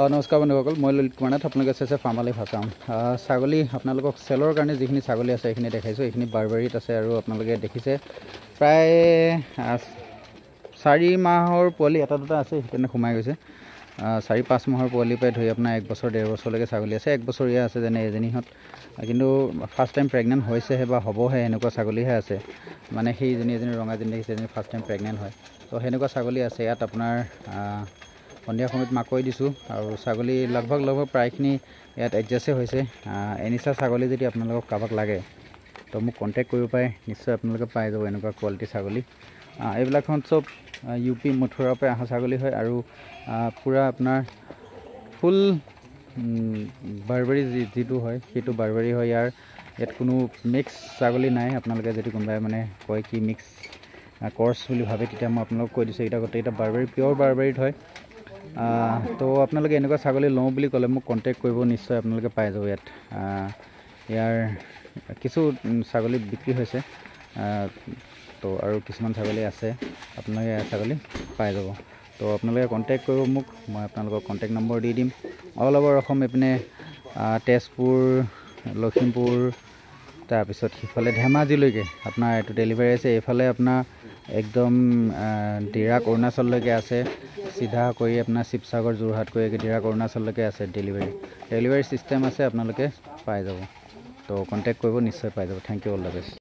অঁ নমস্কাৰ বন্ধুসকল মই ললিত কুমাৰ নাথ আপোনালোকে চাইছে ফাৰ্মালী ভাষা ছাগলী আপোনালোকক চেলৰ কাৰণে যিখিনি ছাগলী আছে সেইখিনি দেখাইছোঁ এইখিনি বাৰবাৰীত আছে আৰু আপোনালোকে দেখিছে প্ৰায় চাৰি মাহৰ পোৱালি এটা দুটা আছে সেইকাৰণে সোমাই গৈছে চাৰি পাঁচ মাহৰ পোৱালিৰ পৰাই ধৰি আপোনাৰ এক বছৰ ডেৰ বছৰলৈকে ছাগলী আছে এক বছৰীয়া আছে যেনে এজনীহঁত কিন্তু ফাৰ্ষ্ট টাইম প্ৰেগনেণ্ট হৈছেহে বা হ'বহে সেনেকুৱা ছাগলীহে আছে মানে সেইজনী এজনী ৰঙাজনী দেখিছে এজনী ফাৰ্ষ্ট টাইম প্ৰেগনেণ্ট হয় ত' সেনেকুৱা ছাগলী আছে ইয়াত আপোনাৰ সন্ধিয়া সময়ত মাকৈ দিছোঁ আৰু ছাগলী লগভগ লগভগ প্ৰায়খিনি ইয়াত এডজাষ্টেই হৈছে এনিচা ছাগলী যদি আপোনালোকক কাৰোবাক লাগে তো মোক কণ্টেক্ট কৰিব পাৰে নিশ্চয় আপোনালোকে পাই যাব এনেকুৱা কোৱালিটি ছাগলী এইবিলাকখন চব ইউ পি মথুৰাৰ পৰা অহা ছাগলী হয় আৰু পূৰা আপোনাৰ ফুল বাৰবাৰী যি যিটো হয় সেইটো বাৰবাৰী হয় ইয়াৰ ইয়াত কোনো মিক্স ছাগলী নাই আপোনালোকে যদি কোনোবাই মানে কয় কি মিক্স কৰ্চ বুলি ভাবে তেতিয়া মই আপোনালোকক কৈ দিছোঁ এইকেইটা গোটেইকেইটা বাৰবাৰী পিয়'ৰ বাৰবাৰীত হয় তো আপোনালোকে এনেকুৱা ছাগলী লওঁ বুলি ক'লে মোক কণ্টেক্ট কৰিব নিশ্চয় আপোনালোকে পাই যাব ইয়াত ইয়াৰ কিছু ছাগলী বিক্ৰী হৈছে তো আৰু কিছুমান ছাগলী আছে আপোনালোকে ইয়াৰ ছাগলী পাই যাব তো আপোনালোকে কণ্টেক্ট কৰিব মোক মই আপোনালোকক কণ্টেক্ট নম্বৰ দি দিম অল অভাৰ অসম এইপিনে তেজপুৰ লখিমপুৰ তাৰপিছত সিফালে ধেমাজিলৈকে আপোনাৰ এইটো ডেলিভাৰী আছে এইফালে আপোনাৰ একদম ডিৰাক অৰুণাচললৈকে আছে চিধা কৰি আপোনাৰ শিৱসাগৰ যোৰহাট কৰি ডিৰাক অৰুণাচললৈকে আছে ডেলিভাৰী ডেলিভাৰী ছিষ্টেম আছে আপোনালোকে পাই যাব তো কণ্টেক্ট কৰিব নিশ্চয় পাই যাব thank you all the best